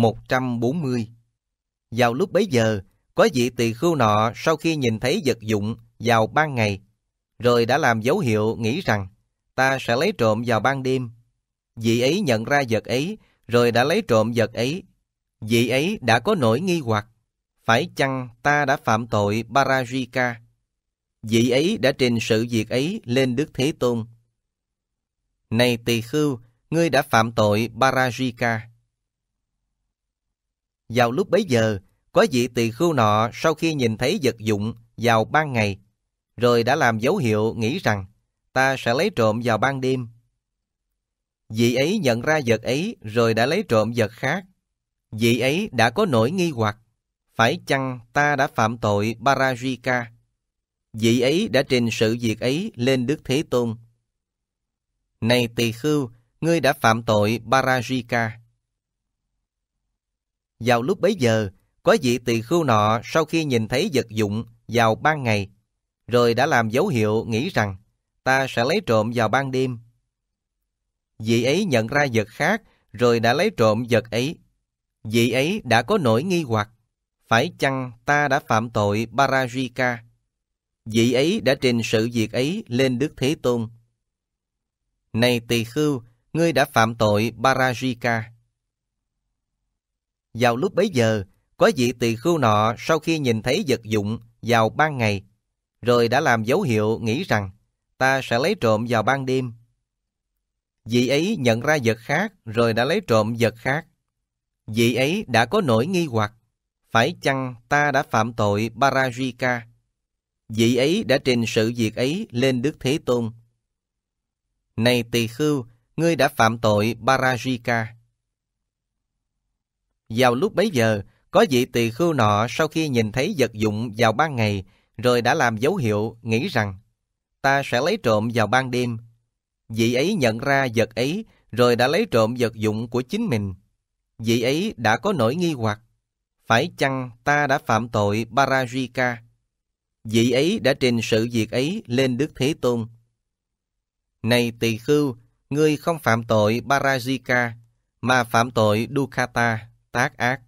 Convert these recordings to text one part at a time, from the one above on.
140 Vào lúc bấy giờ, có vị tỳ khưu nọ sau khi nhìn thấy vật dụng vào ban ngày, rồi đã làm dấu hiệu nghĩ rằng ta sẽ lấy trộm vào ban đêm. Vị ấy nhận ra vật ấy, rồi đã lấy trộm vật ấy. Vị ấy đã có nỗi nghi hoặc, phải chăng ta đã phạm tội Parajika? Vị ấy đã trình sự việc ấy lên Đức Thế Tôn. Này tỳ khưu, ngươi đã phạm tội Parajika. Vào lúc bấy giờ, có vị tỳ khưu nọ sau khi nhìn thấy vật dụng vào ban ngày, rồi đã làm dấu hiệu nghĩ rằng ta sẽ lấy trộm vào ban đêm. Vị ấy nhận ra vật ấy rồi đã lấy trộm vật khác. Vị ấy đã có nỗi nghi hoặc, phải chăng ta đã phạm tội Parajika? Vị ấy đã trình sự việc ấy lên Đức Thế Tôn. Này tỳ khưu, ngươi đã phạm tội Parajika. Vào lúc bấy giờ, có vị tỳ khưu nọ sau khi nhìn thấy vật dụng vào ban ngày, rồi đã làm dấu hiệu nghĩ rằng ta sẽ lấy trộm vào ban đêm. Vị ấy nhận ra vật khác rồi đã lấy trộm vật ấy. Vị ấy đã có nỗi nghi hoặc, phải chăng ta đã phạm tội Parajika? Vị ấy đã trình sự việc ấy lên Đức Thế Tôn. Này tỳ khưu, ngươi đã phạm tội Parajika. Vào lúc bấy giờ, có vị tỳ khưu nọ sau khi nhìn thấy vật dụng vào ban ngày, rồi đã làm dấu hiệu nghĩ rằng ta sẽ lấy trộm vào ban đêm. Vị ấy nhận ra vật khác rồi đã lấy trộm vật khác. Vị ấy đã có nỗi nghi hoặc, phải chăng ta đã phạm tội Parajika? Vị ấy đã trình sự việc ấy lên Đức Thế Tôn. Này tỳ khưu, ngươi đã phạm tội Parajika. Vào lúc bấy giờ, có vị tỳ khưu nọ sau khi nhìn thấy vật dụng vào ban ngày, rồi đã làm dấu hiệu nghĩ rằng ta sẽ lấy trộm vào ban đêm. Vị ấy nhận ra vật ấy rồi đã lấy trộm vật dụng của chính mình. Vị ấy đã có nỗi nghi hoặc, phải chăng ta đã phạm tội Parajika? Vị ấy đã trình sự việc ấy lên Đức Thế Tôn. Này tỳ khưu, ngươi không phạm tội Parajika, mà phạm tội Dukkata tác ác.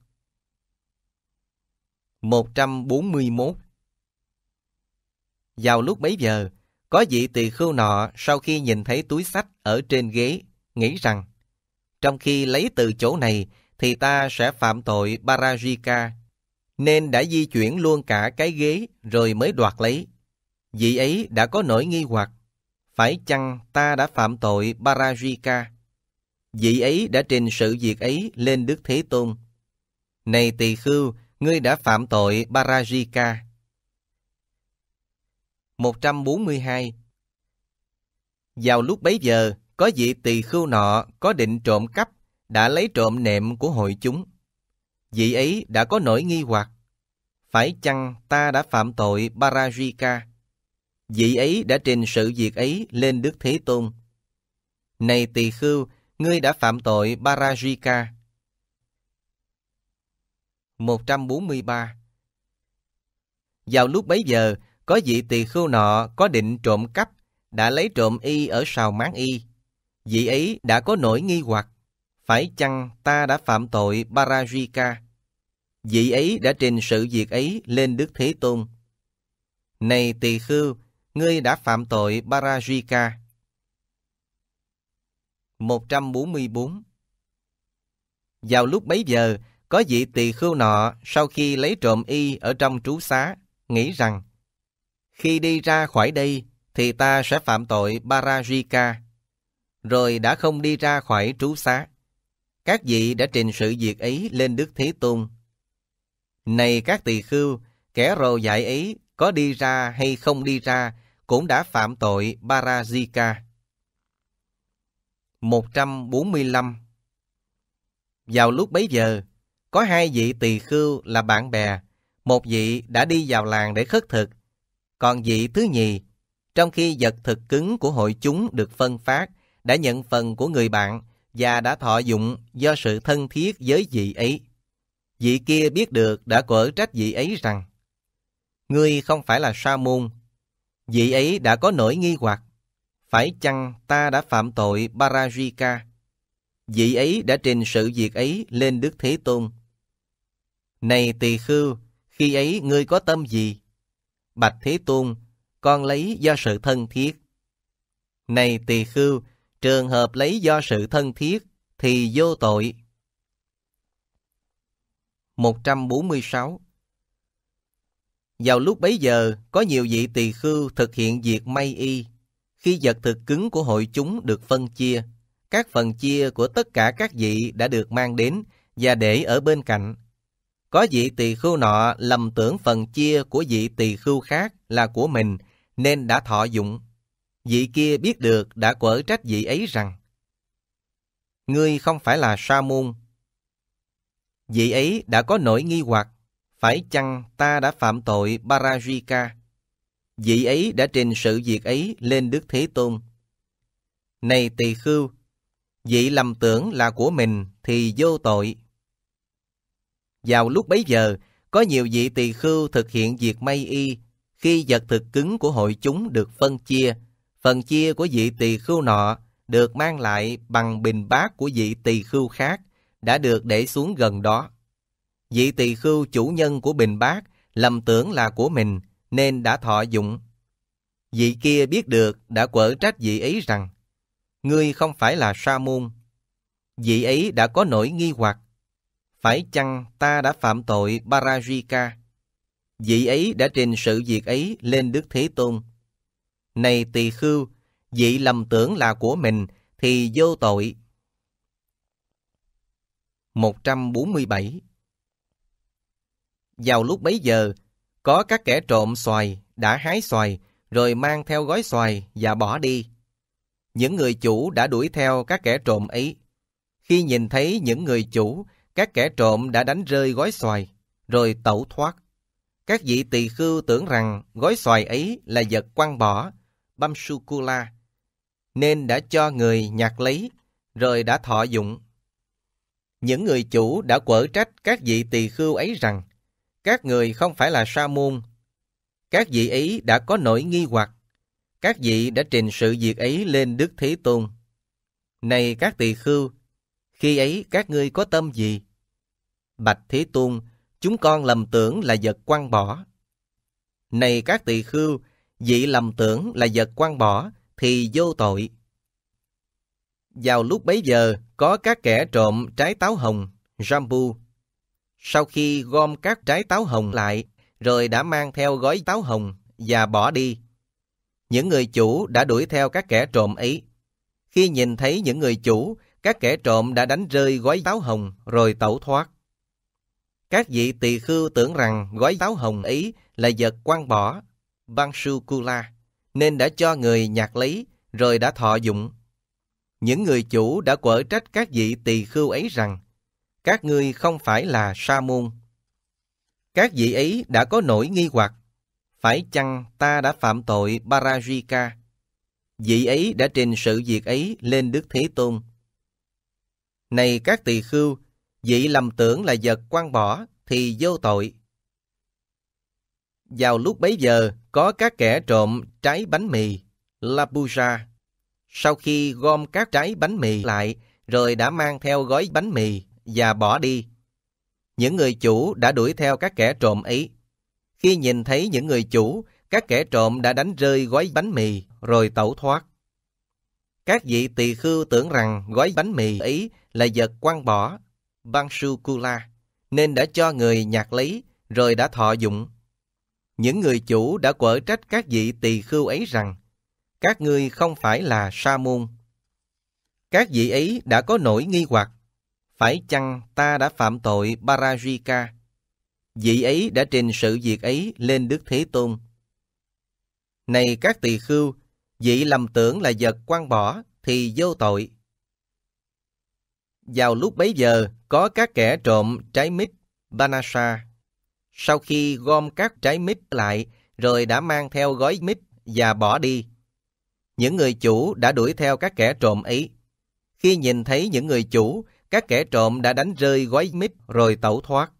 141 Vào lúc bấy giờ, có vị tỳ khưu nọ sau khi nhìn thấy túi sách ở trên ghế, nghĩ rằng trong khi lấy từ chỗ này thì ta sẽ phạm tội Parajika, nên đã di chuyển luôn cả cái ghế rồi mới đoạt lấy. Vị ấy đã có nỗi nghi hoặc, phải chăng ta đã phạm tội Parajika? vị ấy đã trình sự việc ấy lên Đức Thế Tôn. Này tỳ khưu, ngươi đã phạm tội Parajika. 142 Vào lúc bấy giờ, có vị tỳ khưu nọ có định trộm cắp, đã lấy trộm nệm của hội chúng. Vị ấy đã có nỗi nghi hoặc. Phải chăng ta đã phạm tội Parajika? Vị ấy đã trình sự việc ấy lên Đức Thế Tôn. Này tỳ khưu, Ngươi đã phạm tội Parajika. 143 Vào lúc bấy giờ, có vị tỳ khưu nọ có định trộm cắp, đã lấy trộm y ở sào máng y. Vị ấy đã có nỗi nghi hoặc, phải chăng ta đã phạm tội Parajika? Vị ấy đã trình sự việc ấy lên Đức Thế Tôn. Này tỳ khưu, ngươi đã phạm tội Parajika. 144 Vào lúc bấy giờ, có vị tỳ khưu nọ sau khi lấy trộm y ở trong trú xá, nghĩ rằng Khi đi ra khỏi đây thì ta sẽ phạm tội Parajika, rồi đã không đi ra khỏi trú xá. Các vị đã trình sự việc ấy lên Đức Thế Tôn. Này các tỳ khưu, kẻ rồ dại ấy có đi ra hay không đi ra cũng đã phạm tội Parajika. 145 Vào lúc bấy giờ, có hai vị tỳ khưu là bạn bè, một vị đã đi vào làng để khất thực, còn vị thứ nhì, trong khi vật thực cứng của hội chúng được phân phát, đã nhận phần của người bạn và đã thọ dụng do sự thân thiết với vị ấy. Vị kia biết được đã quở trách vị ấy rằng, Ngươi không phải là sa môn, vị ấy đã có nỗi nghi hoặc. Phải chăng ta đã phạm tội Parajika? Vị ấy đã trình sự việc ấy lên Đức Thế Tôn. Này tỳ khưu, khi ấy ngươi có tâm gì? Bạch Thế Tôn, con lấy do sự thân thiết. Này tỳ khưu, trường hợp lấy do sự thân thiết thì vô tội. 146 Vào lúc bấy giờ, có nhiều vị tỳ khưu thực hiện việc may y, khi vật thực cứng của hội chúng được phân chia, các phần chia của tất cả các vị đã được mang đến và để ở bên cạnh. Có vị tỳ khưu nọ lầm tưởng phần chia của vị tỳ khưu khác là của mình nên đã thọ dụng. Vị kia biết được đã quở trách vị ấy rằng Ngươi không phải là sa môn. Vị ấy đã có nỗi nghi hoặc phải chăng ta đã phạm tội Parajika? vị ấy đã trình sự việc ấy lên Đức Thế Tôn. Này tỳ khưu, vị lầm tưởng là của mình thì vô tội. Vào lúc bấy giờ, có nhiều vị tỳ khưu thực hiện việc may y, khi vật thực cứng của hội chúng được phân chia, phần chia của vị tỳ khưu nọ được mang lại bằng bình bát của vị tỳ khưu khác đã được để xuống gần đó. Vị tỳ khưu chủ nhân của bình bát lầm tưởng là của mình nên đã thọ dụng. Vị kia biết được đã quở trách vị ấy rằng, ngươi không phải là sa môn. Vị ấy đã có nỗi nghi hoặc, phải chăng ta đã phạm tội Parajika? Vị ấy đã trình sự việc ấy lên Đức Thế Tôn. Này tỳ khưu, vị lầm tưởng là của mình thì vô tội. 147 Vào lúc bấy giờ, có các kẻ trộm xoài, đã hái xoài, rồi mang theo gói xoài và bỏ đi. Những người chủ đã đuổi theo các kẻ trộm ấy. Khi nhìn thấy những người chủ, các kẻ trộm đã đánh rơi gói xoài, rồi tẩu thoát. Các vị tỳ khưu tưởng rằng gói xoài ấy là vật quăng bỏ, Bamsukula, nên đã cho người nhặt lấy, rồi đã thọ dụng. Những người chủ đã quở trách các vị tỳ khưu ấy rằng các người không phải là sa môn. Các vị ấy đã có nỗi nghi hoặc. Các vị đã trình sự việc ấy lên Đức Thế Tôn. Này các tỳ khưu, khi ấy các ngươi có tâm gì? Bạch Thế Tôn, chúng con lầm tưởng là vật quăng bỏ. Này các tỳ khưu, vị lầm tưởng là vật quăng bỏ thì vô tội. Vào lúc bấy giờ, có các kẻ trộm trái táo hồng, Rambu, sau khi gom các trái táo hồng lại, rồi đã mang theo gói táo hồng và bỏ đi. Những người chủ đã đuổi theo các kẻ trộm ấy. Khi nhìn thấy những người chủ, các kẻ trộm đã đánh rơi gói táo hồng rồi tẩu thoát. Các vị tỳ khưu tưởng rằng gói táo hồng ấy là vật quan bỏ, Bansukula, nên đã cho người nhặt lấy rồi đã thọ dụng. Những người chủ đã quở trách các vị tỳ khưu ấy rằng các ngươi không phải là sa môn. Các vị ấy đã có nỗi nghi hoặc, phải chăng ta đã phạm tội Parajika? Vị ấy đã trình sự việc ấy lên Đức Thế Tôn. Này các tỳ khưu, vị lầm tưởng là vật quan bỏ thì vô tội. Vào lúc bấy giờ, có các kẻ trộm trái bánh mì, Labuja. Sau khi gom các trái bánh mì lại, rồi đã mang theo gói bánh mì và bỏ đi. Những người chủ đã đuổi theo các kẻ trộm ấy. Khi nhìn thấy những người chủ, các kẻ trộm đã đánh rơi gói bánh mì rồi tẩu thoát. Các vị tỳ khưu tưởng rằng gói bánh mì ấy là vật quăng bỏ, Bansukula, nên đã cho người nhặt lấy rồi đã thọ dụng. Những người chủ đã quở trách các vị tỳ khưu ấy rằng các ngươi không phải là sa môn. Các vị ấy đã có nỗi nghi hoặc phải chăng ta đã phạm tội Parajika? Vị ấy đã trình sự việc ấy lên Đức Thế Tôn. Này các tỳ khưu, vị lầm tưởng là vật quan bỏ thì vô tội. Vào lúc bấy giờ, có các kẻ trộm trái mít, banasa. Sau khi gom các trái mít lại, rồi đã mang theo gói mít và bỏ đi. Những người chủ đã đuổi theo các kẻ trộm ấy. Khi nhìn thấy những người chủ, các kẻ trộm đã đánh rơi gói mít rồi tẩu thoát.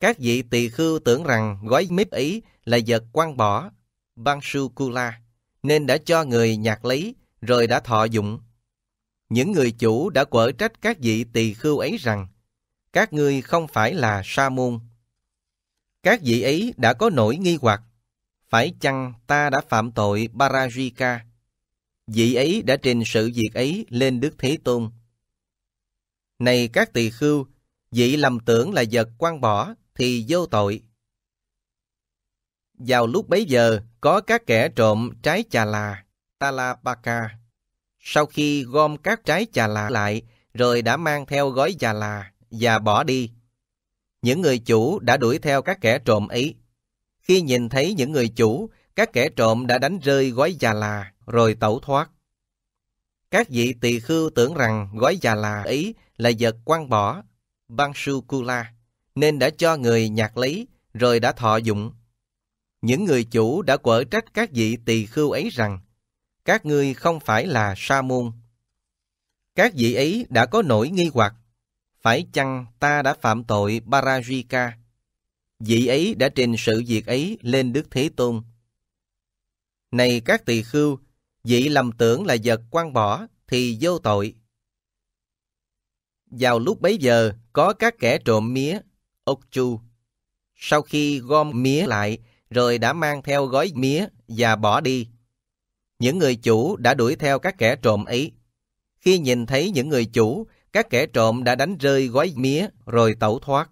Các vị tỳ khưu tưởng rằng gói mít ấy là vật quan bỏ, Bansukula, nên đã cho người nhặt lấy rồi đã thọ dụng. Những người chủ đã quở trách các vị tỳ khưu ấy rằng các ngươi không phải là sa môn. Các vị ấy đã có nỗi nghi hoặc, phải chăng ta đã phạm tội Parajika? Vị ấy đã trình sự việc ấy lên Đức Thế Tôn. Này các tỳ khưu, dị lầm tưởng là vật quan bỏ thì vô tội. Vào lúc bấy giờ, có các kẻ trộm trái chà là, talapaka. Sau khi gom các trái chà là lại, rồi đã mang theo gói chà là và bỏ đi. Những người chủ đã đuổi theo các kẻ trộm ấy. Khi nhìn thấy những người chủ, các kẻ trộm đã đánh rơi gói già là rồi tẩu thoát. Các vị tỳ khưu tưởng rằng gói già là ấy là vật quăng bỏ, Bansukula, nên đã cho người nhặt lấy rồi đã thọ dụng. Những người chủ đã quở trách các vị tỳ khưu ấy rằng các ngươi không phải là sa môn. Các vị ấy đã có nỗi nghi hoặc, phải chăng ta đã phạm tội Parajika? Vị ấy đã trình sự việc ấy lên Đức Thế Tôn. Này các tỳ khưu, vị lầm tưởng là vật quan bỏ thì vô tội, vào lúc bấy giờ, có các kẻ trộm mía, ốc chu. Sau khi gom mía lại, rồi đã mang theo gói mía và bỏ đi. Những người chủ đã đuổi theo các kẻ trộm ấy. Khi nhìn thấy những người chủ, các kẻ trộm đã đánh rơi gói mía rồi tẩu thoát.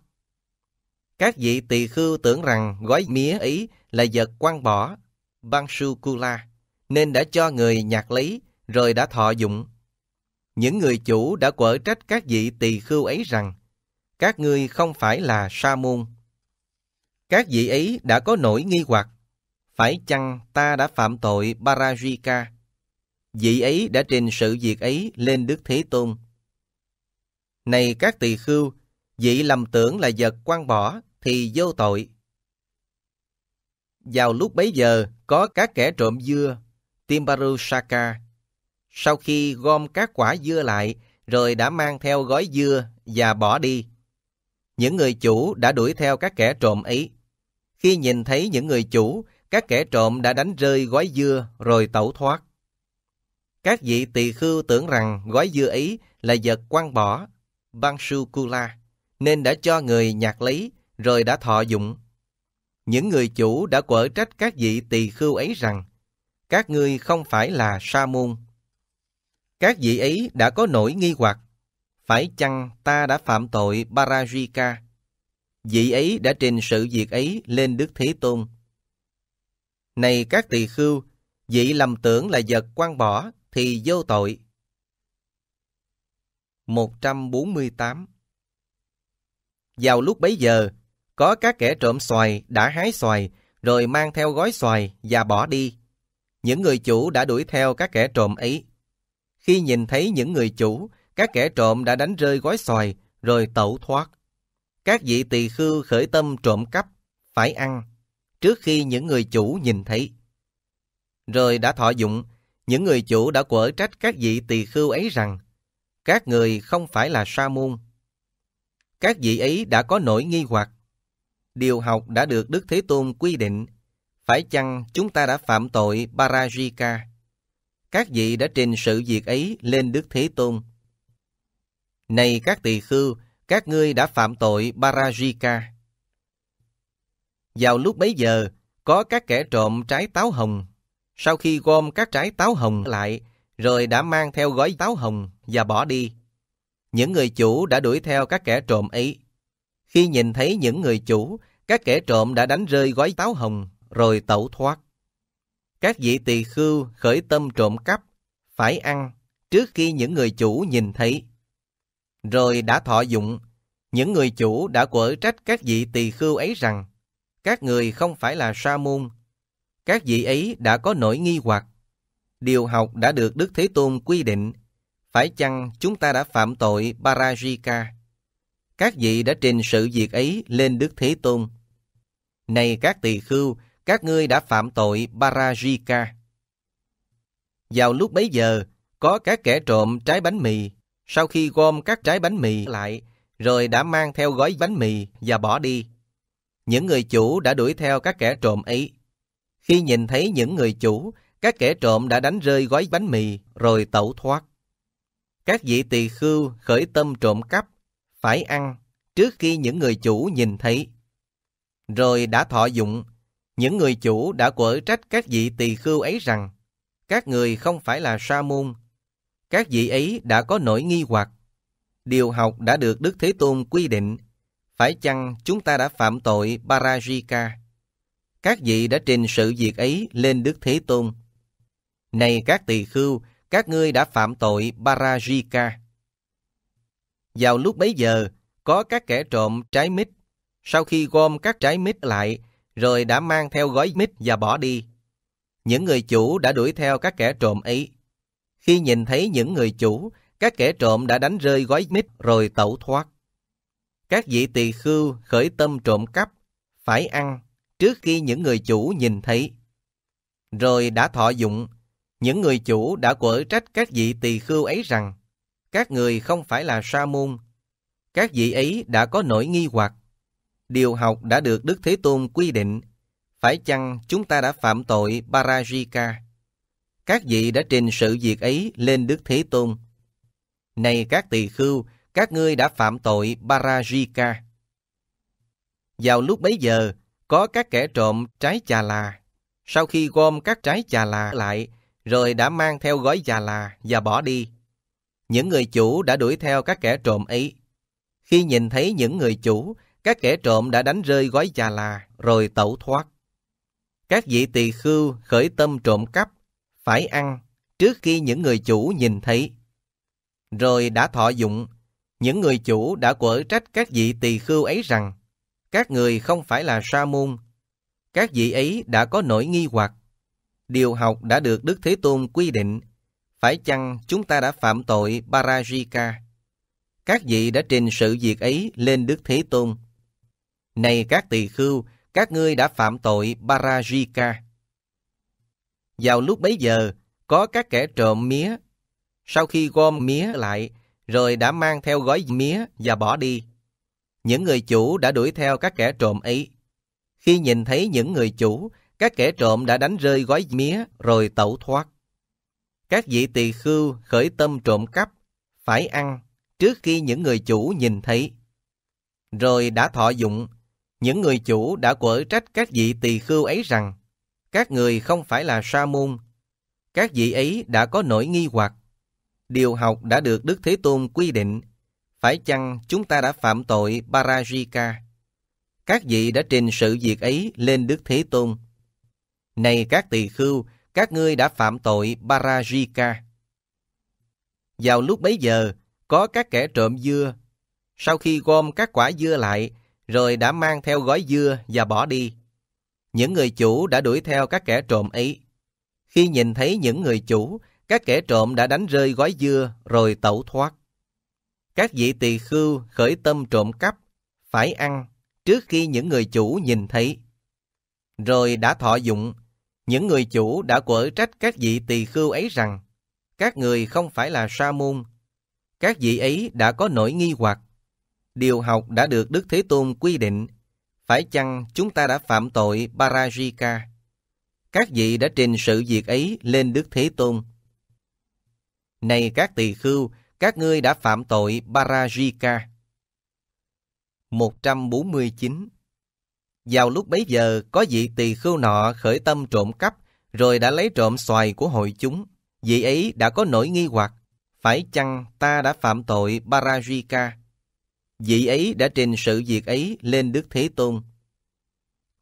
Các vị tỳ khưu tưởng rằng gói mía ấy là vật quăng bỏ, Bansukula, nên đã cho người nhặt lấy rồi đã thọ dụng. Những người chủ đã quở trách các vị tỳ khưu ấy rằng các ngươi không phải là sa môn. Các vị ấy đã có nỗi nghi hoặc, phải chăng ta đã phạm tội Parajika? Vị ấy đã trình sự việc ấy lên Đức Thế Tôn. Này các tỳ khưu, vị lầm tưởng là vật quan bỏ thì vô tội. Vào lúc bấy giờ, có các kẻ trộm dưa, Timbaru sau khi gom các quả dưa lại, rồi đã mang theo gói dưa và bỏ đi. Những người chủ đã đuổi theo các kẻ trộm ấy. Khi nhìn thấy những người chủ, các kẻ trộm đã đánh rơi gói dưa rồi tẩu thoát. Các vị tỳ khưu tưởng rằng gói dưa ấy là vật quăng bỏ, Bansukula, nên đã cho người nhặt lấy rồi đã thọ dụng. Những người chủ đã quở trách các vị tỳ khưu ấy rằng các ngươi không phải là sa môn các vị ấy đã có nỗi nghi hoặc, phải chăng ta đã phạm tội Parajika? Vị ấy đã trình sự việc ấy lên Đức Thế Tôn. Này các tỳ khưu, vị lầm tưởng là vật quan bỏ thì vô tội. 148 Vào lúc bấy giờ, có các kẻ trộm xoài đã hái xoài rồi mang theo gói xoài và bỏ đi. Những người chủ đã đuổi theo các kẻ trộm ấy. Khi nhìn thấy những người chủ, các kẻ trộm đã đánh rơi gói xoài, rồi tẩu thoát. Các vị tỳ khư khởi tâm trộm cắp, phải ăn, trước khi những người chủ nhìn thấy. Rồi đã thọ dụng, những người chủ đã quở trách các vị tỳ khư ấy rằng, các người không phải là sa môn. Các vị ấy đã có nỗi nghi hoặc. Điều học đã được Đức Thế Tôn quy định, phải chăng chúng ta đã phạm tội Parajika? các vị đã trình sự việc ấy lên Đức Thế Tôn. Này các tỳ khưu, các ngươi đã phạm tội Parajika. Vào lúc bấy giờ, có các kẻ trộm trái táo hồng. Sau khi gom các trái táo hồng lại, rồi đã mang theo gói táo hồng và bỏ đi. Những người chủ đã đuổi theo các kẻ trộm ấy. Khi nhìn thấy những người chủ, các kẻ trộm đã đánh rơi gói táo hồng rồi tẩu thoát. Các vị tỳ khưu khởi tâm trộm cắp, phải ăn trước khi những người chủ nhìn thấy. Rồi đã thọ dụng, những người chủ đã quở trách các vị tỳ khưu ấy rằng các người không phải là sa môn. Các vị ấy đã có nỗi nghi hoặc. Điều học đã được Đức Thế Tôn quy định. Phải chăng chúng ta đã phạm tội Parajika? Các vị đã trình sự việc ấy lên Đức Thế Tôn. Này các tỳ khưu, các ngươi đã phạm tội Parajika. Vào lúc bấy giờ, có các kẻ trộm trái bánh mì, sau khi gom các trái bánh mì lại, rồi đã mang theo gói bánh mì và bỏ đi. Những người chủ đã đuổi theo các kẻ trộm ấy. Khi nhìn thấy những người chủ, các kẻ trộm đã đánh rơi gói bánh mì rồi tẩu thoát. Các vị tỳ khưu khởi tâm trộm cắp, phải ăn trước khi những người chủ nhìn thấy. Rồi đã thọ dụng, những người chủ đã quở trách các vị tỳ khưu ấy rằng các người không phải là sa môn. Các vị ấy đã có nỗi nghi hoặc. Điều học đã được Đức Thế Tôn quy định. Phải chăng chúng ta đã phạm tội Parajika? Các vị đã trình sự việc ấy lên Đức Thế Tôn. Này các tỳ khưu, các ngươi đã phạm tội Parajika. Vào lúc bấy giờ, có các kẻ trộm trái mít. Sau khi gom các trái mít lại, rồi đã mang theo gói mít và bỏ đi. Những người chủ đã đuổi theo các kẻ trộm ấy. Khi nhìn thấy những người chủ, các kẻ trộm đã đánh rơi gói mít rồi tẩu thoát. Các vị tỳ khưu khởi tâm trộm cắp, phải ăn trước khi những người chủ nhìn thấy. Rồi đã thọ dụng, những người chủ đã quở trách các vị tỳ khưu ấy rằng các người không phải là sa môn. Các vị ấy đã có nỗi nghi hoặc điều học đã được Đức Thế Tôn quy định, phải chăng chúng ta đã phạm tội Parajika? Các vị đã trình sự việc ấy lên Đức Thế Tôn. Này các tỳ khưu, các ngươi đã phạm tội Parajika. Vào lúc bấy giờ, có các kẻ trộm trái chà là. Sau khi gom các trái chà là lại, rồi đã mang theo gói chà là và bỏ đi. Những người chủ đã đuổi theo các kẻ trộm ấy. Khi nhìn thấy những người chủ, các kẻ trộm đã đánh rơi gói già là rồi tẩu thoát. Các vị tỳ khưu khởi tâm trộm cắp, phải ăn trước khi những người chủ nhìn thấy. Rồi đã thọ dụng, những người chủ đã quở trách các vị tỳ khưu ấy rằng các người không phải là sa môn. Các vị ấy đã có nỗi nghi hoặc. Điều học đã được Đức Thế Tôn quy định. Phải chăng chúng ta đã phạm tội Parajika? Các vị đã trình sự việc ấy lên Đức Thế Tôn. Này các tỳ khưu, các ngươi đã phạm tội Parajika. Vào lúc bấy giờ, có các kẻ trộm mía. Sau khi gom mía lại, rồi đã mang theo gói mía và bỏ đi. Những người chủ đã đuổi theo các kẻ trộm ấy. Khi nhìn thấy những người chủ, các kẻ trộm đã đánh rơi gói mía rồi tẩu thoát. Các vị tỳ khưu khởi tâm trộm cắp, phải ăn trước khi những người chủ nhìn thấy. Rồi đã thọ dụng, những người chủ đã quở trách các vị tỳ khưu ấy rằng các người không phải là sa môn. Các vị ấy đã có nỗi nghi hoặc. Điều học đã được Đức Thế Tôn quy định. Phải chăng chúng ta đã phạm tội Parajika? Các vị đã trình sự việc ấy lên Đức Thế Tôn. Này các tỳ khưu, các ngươi đã phạm tội Parajika. Vào lúc bấy giờ, có các kẻ trộm dưa. Sau khi gom các quả dưa lại, rồi đã mang theo gói dưa và bỏ đi. Những người chủ đã đuổi theo các kẻ trộm ấy. Khi nhìn thấy những người chủ, các kẻ trộm đã đánh rơi gói dưa rồi tẩu thoát. Các vị tỳ khưu khởi tâm trộm cắp, phải ăn trước khi những người chủ nhìn thấy. Rồi đã thọ dụng, những người chủ đã quở trách các vị tỳ khưu ấy rằng các người không phải là sa môn. Các vị ấy đã có nỗi nghi hoặc điều học đã được Đức Thế Tôn quy định, phải chăng chúng ta đã phạm tội Parajika? Các vị đã trình sự việc ấy lên Đức Thế Tôn. Này các tỳ khưu, các ngươi đã phạm tội Parajika. 149 Vào lúc bấy giờ, có vị tỳ khưu nọ khởi tâm trộm cắp, rồi đã lấy trộm xoài của hội chúng. Vị ấy đã có nỗi nghi hoặc, phải chăng ta đã phạm tội Parajika? vị ấy đã trình sự việc ấy lên Đức Thế Tôn.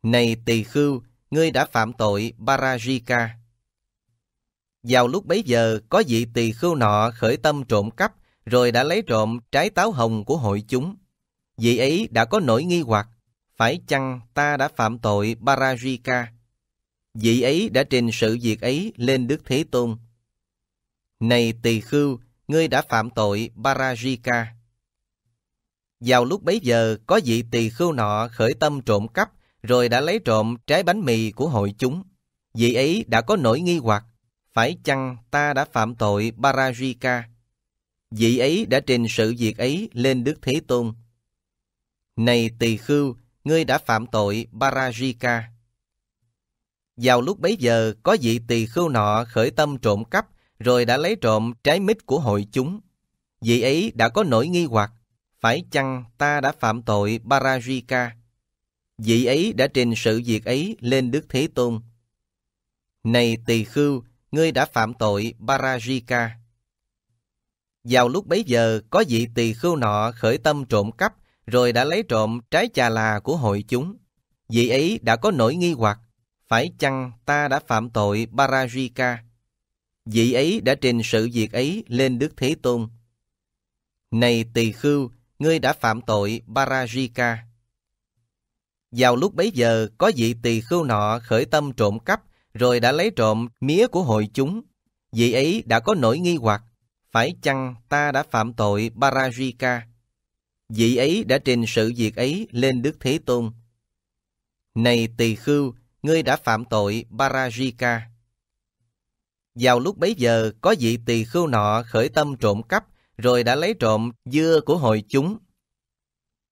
Này tỳ khưu, ngươi đã phạm tội Parajika. Vào lúc bấy giờ, có vị tỳ khưu nọ khởi tâm trộm cắp, rồi đã lấy trộm trái táo hồng của hội chúng. Vị ấy đã có nỗi nghi hoặc, phải chăng ta đã phạm tội Parajika? Vị ấy đã trình sự việc ấy lên Đức Thế Tôn. Này tỳ khưu, ngươi đã phạm tội Parajika. Vào lúc bấy giờ, có vị tỳ khưu nọ khởi tâm trộm cắp, rồi đã lấy trộm trái bánh mì của hội chúng. Vị ấy đã có nỗi nghi hoặc, phải chăng ta đã phạm tội Parajika? Vị ấy đã trình sự việc ấy lên Đức Thế Tôn. Này tỳ khưu, ngươi đã phạm tội Parajika. Vào lúc bấy giờ, có vị tỳ khưu nọ khởi tâm trộm cắp, rồi đã lấy trộm trái mít của hội chúng. Vị ấy đã có nỗi nghi hoặc, phải chăng ta đã phạm tội Parajika? Vị ấy đã trình sự việc ấy lên Đức Thế Tôn. Này tỳ khưu, ngươi đã phạm tội Parajika. Vào lúc bấy giờ, có vị tỳ khưu nọ khởi tâm trộm cắp, rồi đã lấy trộm trái trà là của hội chúng. Vị ấy đã có nỗi nghi hoặc, phải chăng ta đã phạm tội Parajika? Vị ấy đã trình sự việc ấy lên Đức Thế Tôn. Này tỳ khưu, ngươi đã phạm tội Parajika. Vào lúc bấy giờ, có vị tỳ khưu nọ khởi tâm trộm cắp, rồi đã lấy trộm mía của hội chúng. Vị ấy đã có nỗi nghi hoặc, phải chăng ta đã phạm tội Parajika? Vị ấy đã trình sự việc ấy lên Đức Thế Tôn. Này tỳ khưu, ngươi đã phạm tội Parajika. Vào lúc bấy giờ, có vị tỳ khưu nọ khởi tâm trộm cắp, rồi đã lấy trộm dưa của hội chúng.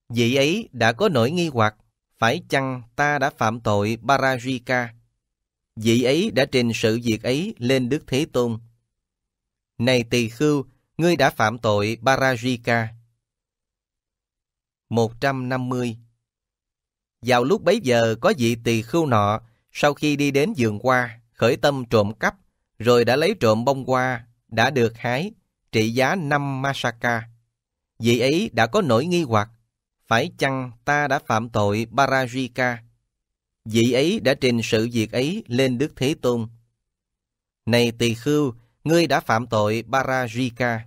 Vị ấy đã có nỗi nghi hoặc, phải chăng ta đã phạm tội Parajika? Vị ấy đã trình sự việc ấy lên Đức Thế Tôn. Này tỳ khưu, ngươi đã phạm tội Parajika. 150 Vào lúc bấy giờ có vị tỳ khưu nọ, sau khi đi đến vườn hoa, khởi tâm trộm cắp, rồi đã lấy trộm bông hoa, đã được hái, trị giá 5 Masaka. Vị ấy đã có nỗi nghi hoặc, phải chăng ta đã phạm tội Parajika? Vị ấy đã trình sự việc ấy lên Đức Thế Tôn. Này tỳ khưu, ngươi đã phạm tội Parajika.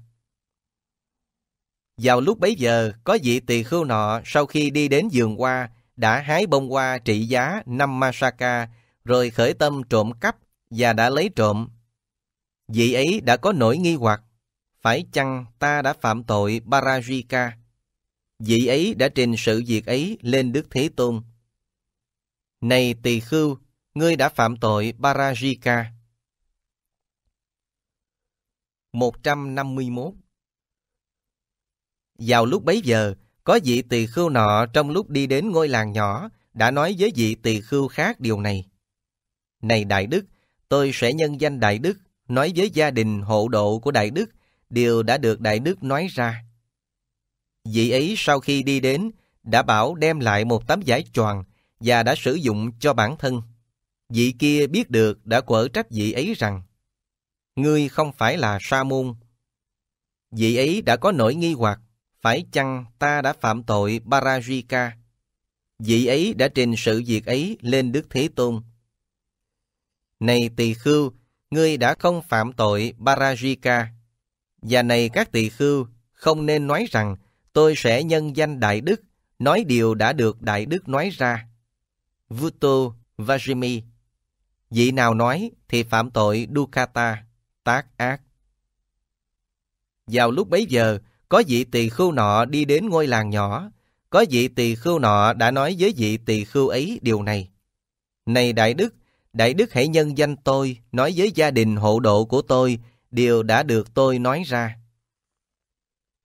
Vào lúc bấy giờ, có vị tỳ khưu nọ sau khi đi đến giường hoa, đã hái bông hoa trị giá 5 Masaka, rồi khởi tâm trộm cắp và đã lấy trộm. Vị ấy đã có nỗi nghi hoặc, phải chăng ta đã phạm tội Parajika? Vị ấy đã trình sự việc ấy lên Đức Thế Tôn. Này tỳ khưu, ngươi đã phạm tội Parajika. 151 Vào lúc bấy giờ, có vị tỳ khưu nọ trong lúc đi đến ngôi làng nhỏ đã nói với vị tỳ khưu khác điều này. Này Đại Đức, tôi sẽ nhân danh Đại Đức nói với gia đình hộ độ của Đại Đức điều đã được Đại Đức nói ra. Vị ấy sau khi đi đến, đã bảo đem lại một tấm giải choàng và đã sử dụng cho bản thân. Vị kia biết được đã quở trách vị ấy rằng, Ngươi không phải là sa môn. Vị ấy đã có nỗi nghi hoặc, phải chăng ta đã phạm tội Parajika? Vị ấy đã trình sự việc ấy lên Đức Thế Tôn. Này tỳ khưu, ngươi đã không phạm tội Parajika. Và này các tỳ khưu, không nên nói rằng tôi sẽ nhân danh Đại Đức, nói điều đã được Đại Đức nói ra. Vuto Vajimi Vị nào nói thì phạm tội Dukata, tác ác. Vào lúc bấy giờ, có vị tỳ khưu nọ đi đến ngôi làng nhỏ. Có vị tỳ khưu nọ đã nói với vị tỳ khưu ấy điều này. Này Đại Đức, Đại Đức hãy nhân danh tôi, nói với gia đình hộ độ của tôi, điều đã được tôi nói ra.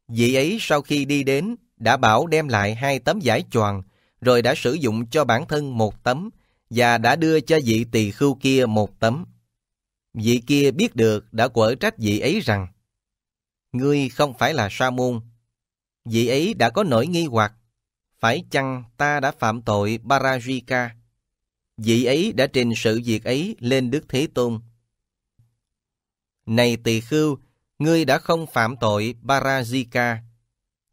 Vị ấy sau khi đi đến, đã bảo đem lại hai tấm giải choàng, rồi đã sử dụng cho bản thân một tấm, và đã đưa cho vị tỳ khưu kia một tấm. Vị kia biết được đã quở trách vị ấy rằng, Ngươi không phải là sa môn. Vị ấy đã có nỗi nghi hoặc, phải chăng ta đã phạm tội Parajika? Vị ấy đã trình sự việc ấy lên Đức Thế Tôn. Này tỳ khưu, ngươi đã không phạm tội Parajika.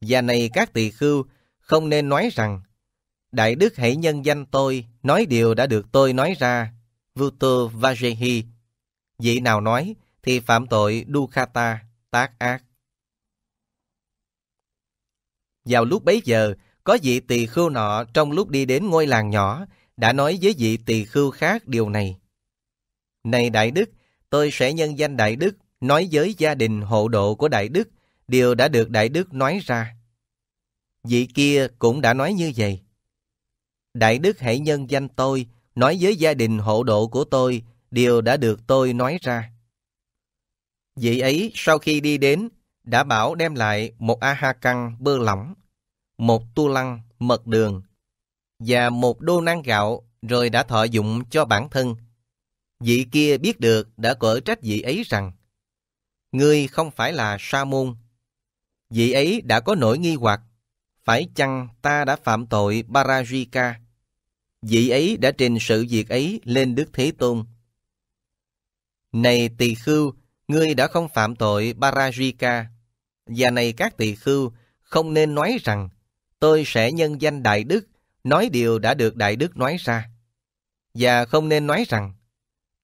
Và này các tỳ khưu, không nên nói rằng, Đại đức hãy nhân danh tôi, nói điều đã được tôi nói ra. Vutu Vajehi, vị nào nói thì phạm tội Dukhata, tác ác. Vào lúc bấy giờ, có vị tỳ khưu nọ trong lúc đi đến ngôi làng nhỏ, đã nói với vị tỳ khưu khác điều này. Này Đại Đức, tôi sẽ nhân danh Đại Đức nói với gia đình hộ độ của Đại Đức điều đã được Đại Đức nói ra. Vị kia cũng đã nói như vậy. Đại Đức hãy nhân danh tôi nói với gia đình hộ độ của tôi điều đã được tôi nói ra. Vị ấy sau khi đi đến đã bảo đem lại một aha căng bơ lỏng, một tu lăng mật đường và một đô nang gạo rồi đã thọ dụng cho bản thân Vị kia biết được đã cỡ trách vị ấy rằng Ngươi không phải là sa môn. Vị ấy đã có nỗi nghi hoặc Phải chăng ta đã phạm tội Parajika? Vị ấy đã trình sự việc ấy lên Đức Thế Tôn. Này tỳ khưu, ngươi đã không phạm tội Parajika. Và này các tỳ khưu, không nên nói rằng tôi sẽ nhân danh Đại Đức nói điều đã được Đại Đức nói ra. Và không nên nói rằng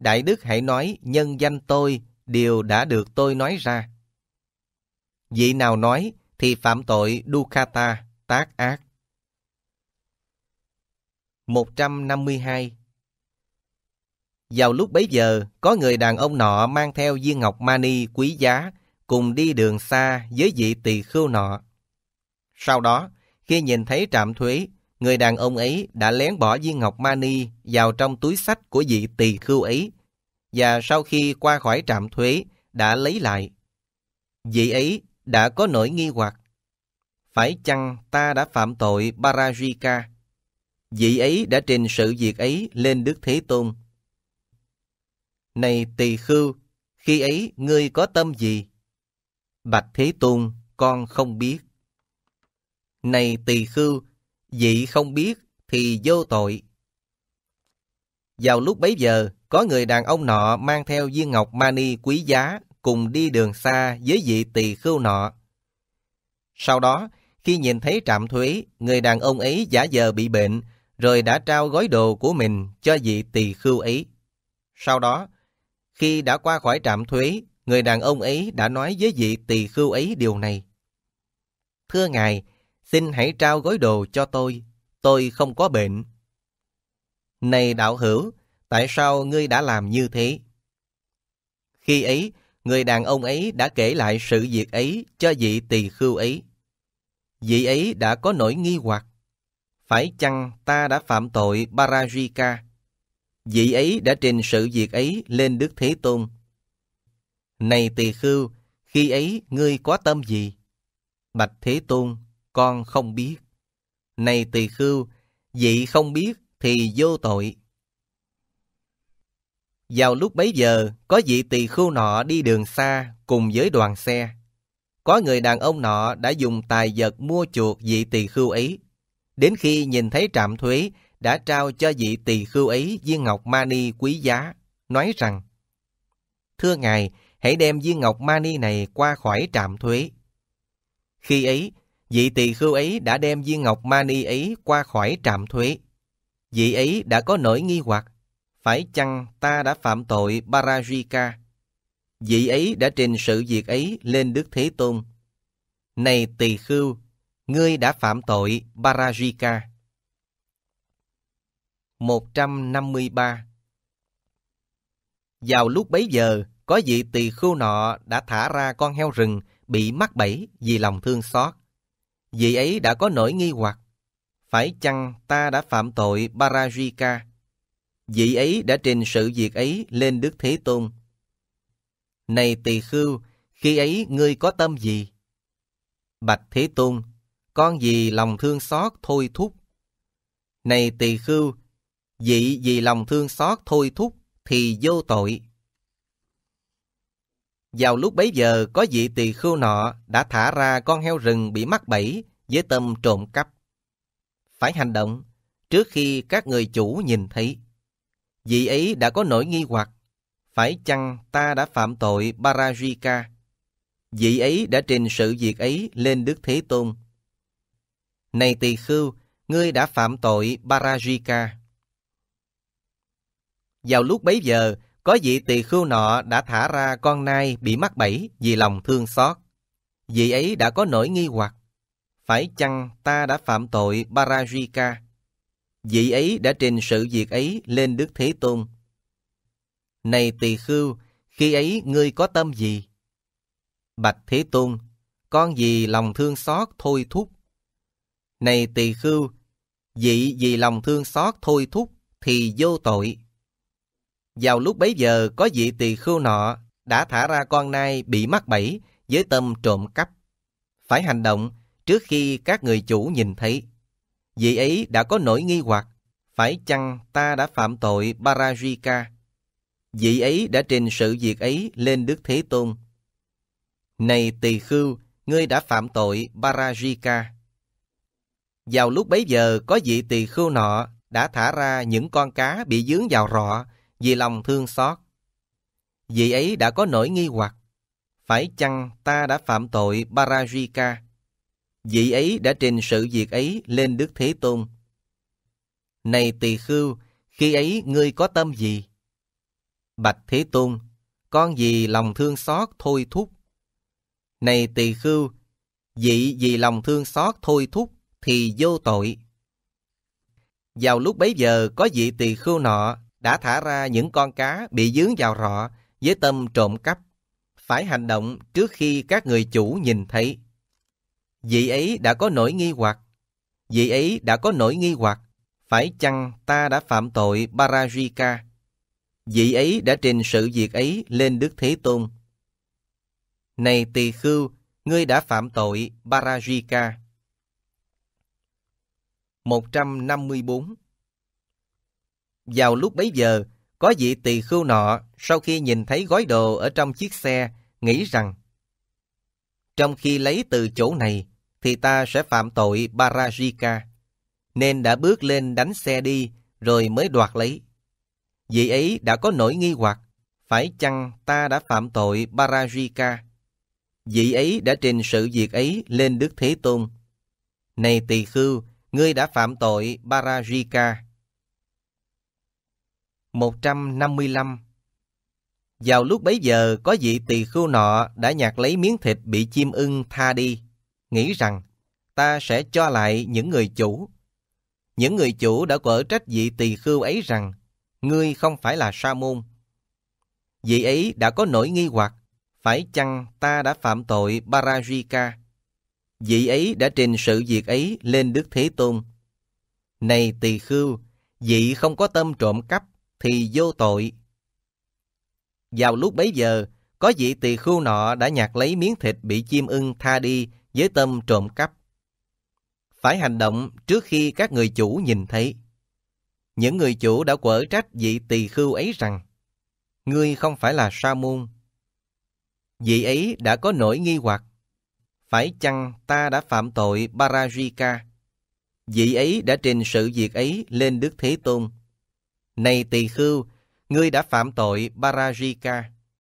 Đại Đức hãy nói nhân danh tôi, điều đã được tôi nói ra. Vị nào nói thì phạm tội Dukkata, tác ác. 152 vào lúc bấy giờ, có người đàn ông nọ mang theo viên ngọc mani quý giá, cùng đi đường xa với vị tỳ khưu nọ. Sau đó, khi nhìn thấy trạm thuế, người đàn ông ấy đã lén bỏ viên ngọc mani vào trong túi sách của vị tỳ khưu ấy, và sau khi qua khỏi trạm thuế đã lấy lại. Vị ấy đã có nỗi nghi hoặc. Phải chăng ta đã phạm tội Parajika? Vị ấy đã trình sự việc ấy lên Đức Thế Tôn. Này tỳ khưu, khi ấy ngươi có tâm gì? Bạch Thế Tôn, con không biết. Này tỳ khưu, vị không biết thì vô tội. Vào lúc bấy giờ, có người đàn ông nọ mang theo viên ngọc mani quý giá cùng đi đường xa với vị tỳ khưu nọ. Sau đó, khi nhìn thấy trạm thuế, người đàn ông ấy giả giờ bị bệnh, rồi đã trao gói đồ của mình cho vị tỳ khưu ấy. Sau đó, khi đã qua khỏi trạm thuế, người đàn ông ấy đã nói với vị tỳ khưu ấy điều này. Thưa ngài, xin hãy trao gói đồ cho tôi, tôi không có bệnh. Này đạo hữu, tại sao ngươi đã làm như thế? Khi ấy, người đàn ông ấy đã kể lại sự việc ấy cho vị tỳ khưu ấy. Vị ấy đã có nỗi nghi hoặc. Phải chăng ta đã phạm tội Parajika? Vị ấy đã trình sự việc ấy lên Đức Thế Tôn. Này tỳ khưu, khi ấy ngươi có tâm gì? Bạch Thế Tôn, con không biết. Này tỳ khưu, vị không biết thì vô tội. Vào lúc bấy giờ, có vị tỳ khưu nọ đi đường xa cùng với đoàn xe. Có người đàn ông nọ đã dùng tài vật mua chuộc vị tỳ khưu ấy. Đến khi nhìn thấy trạm thuế đã trao cho vị tỳ khưu ấy viên ngọc mani quý giá, nói rằng Thưa ngài, hãy đem viên ngọc mani này qua khỏi trạm thuế. Khi ấy, Vị tỳ khưu ấy đã đem viên ngọc mani ấy qua khỏi trạm thuế. Vị ấy đã có nỗi nghi hoặc, phải chăng ta đã phạm tội Parajika? Vị ấy đã trình sự việc ấy lên Đức Thế Tôn. Này tỳ khưu, ngươi đã phạm tội Parajika. 153 Vào lúc bấy giờ, có vị tỳ khưu nọ đã thả ra con heo rừng bị mắc bẫy vì lòng thương xót. Vị ấy đã có nỗi nghi hoặc, phải chăng ta đã phạm tội Parajika? Vị ấy đã trình sự việc ấy lên Đức Thế Tôn. Này tỳ khưu, khi ấy ngươi có tâm gì? Bạch Thế Tôn, con vì lòng thương xót thôi thúc. Này tỳ khưu, vị vì lòng thương xót thôi thúc thì vô tội. Vào lúc bấy giờ có vị tỳ khưu nọ đã thả ra con heo rừng bị mắc bẫy với tâm trộm cắp. Phải hành động trước khi các người chủ nhìn thấy. Vị ấy đã có nỗi nghi hoặc, phải chăng ta đã phạm tội Parajika? Vị ấy đã trình sự việc ấy lên Đức Thế Tôn. Này tỳ khưu, ngươi đã phạm tội Parajika. Vào lúc bấy giờ, có vị tỳ khưu nọ đã thả ra con nai bị mắc bẫy vì lòng thương xót. Vị ấy đã có nỗi nghi hoặc. Phải chăng ta đã phạm tội Parajika? Vị ấy đã trình sự việc ấy lên Đức Thế Tôn. Này tỳ khưu, khi ấy ngươi có tâm gì? Bạch Thế Tôn, con vì lòng thương xót thôi thúc. Này tỳ khưu, vị vì lòng thương xót thôi thúc thì vô tội. Vào lúc bấy giờ có vị tỳ khưu nọ đã thả ra con nai bị mắc bẫy với tâm trộm cắp. Phải hành động trước khi các người chủ nhìn thấy. Vị ấy đã có nỗi nghi hoặc, phải chăng ta đã phạm tội Parajika? Vị ấy đã trình sự việc ấy lên Đức Thế Tôn. Này tỳ khưu, ngươi đã phạm tội Parajika. Vào lúc bấy giờ có vị tỳ khưu nọ đã thả ra những con cá bị dướng vào rọ vì lòng thương xót. Vị ấy đã có nỗi nghi hoặc, phải chăng ta đã phạm tội Parajika? Vị ấy đã trình sự việc ấy lên Đức Thế Tôn. Này tỳ khưu, khi ấy ngươi có tâm gì? Bạch Thế Tôn, con vì lòng thương xót thôi thúc. Này tỳ khưu, vị vì lòng thương xót thôi thúc thì vô tội. Vào lúc bấy giờ có vị tỳ khưu nọ đã thả ra những con cá bị dướng vào rọ với tâm trộm cắp. Phải hành động trước khi các người chủ nhìn thấy. Vị ấy đã có nỗi nghi hoặc. Vị ấy đã có nỗi nghi hoặc. Phải chăng ta đã phạm tội Parajika? Vị ấy đã trình sự việc ấy lên Đức Thế Tôn. Này tỳ khưu, ngươi đã phạm tội Parajika. 154 vào lúc bấy giờ, có vị tỳ khưu nọ sau khi nhìn thấy gói đồ ở trong chiếc xe, nghĩ rằng Trong khi lấy từ chỗ này, thì ta sẽ phạm tội Parajika, nên đã bước lên đánh xe đi rồi mới đoạt lấy. Vị ấy đã có nỗi nghi hoặc, phải chăng ta đã phạm tội Parajika? Vị ấy đã trình sự việc ấy lên Đức Thế Tôn. Này tỳ khưu, ngươi đã phạm tội Parajika. 155 Vào lúc bấy giờ, có vị tỳ khưu nọ đã nhặt lấy miếng thịt bị chim ưng tha đi, nghĩ rằng ta sẽ cho lại những người chủ. Những người chủ đã quở trách vị tỳ khưu ấy rằng, ngươi không phải là sa môn. Vị ấy đã có nỗi nghi hoặc, phải chăng ta đã phạm tội Parajika? Vị ấy đã trình sự việc ấy lên Đức Thế Tôn. Này tỳ khưu, vị không có tâm trộm cắp, thì vô tội. Vào lúc bấy giờ, có vị tỳ khưu nọ đã nhặt lấy miếng thịt bị chim ưng tha đi với tâm trộm cắp. Phải hành động trước khi các người chủ nhìn thấy. Những người chủ đã quở trách vị tỳ khưu ấy rằng Ngươi không phải là sa môn. Vị ấy đã có nỗi nghi hoặc. Phải chăng ta đã phạm tội Parajika? Vị ấy đã trình sự việc ấy lên Đức Thế Tôn. Này tỳ khưu, ngươi đã phạm tội Parajika,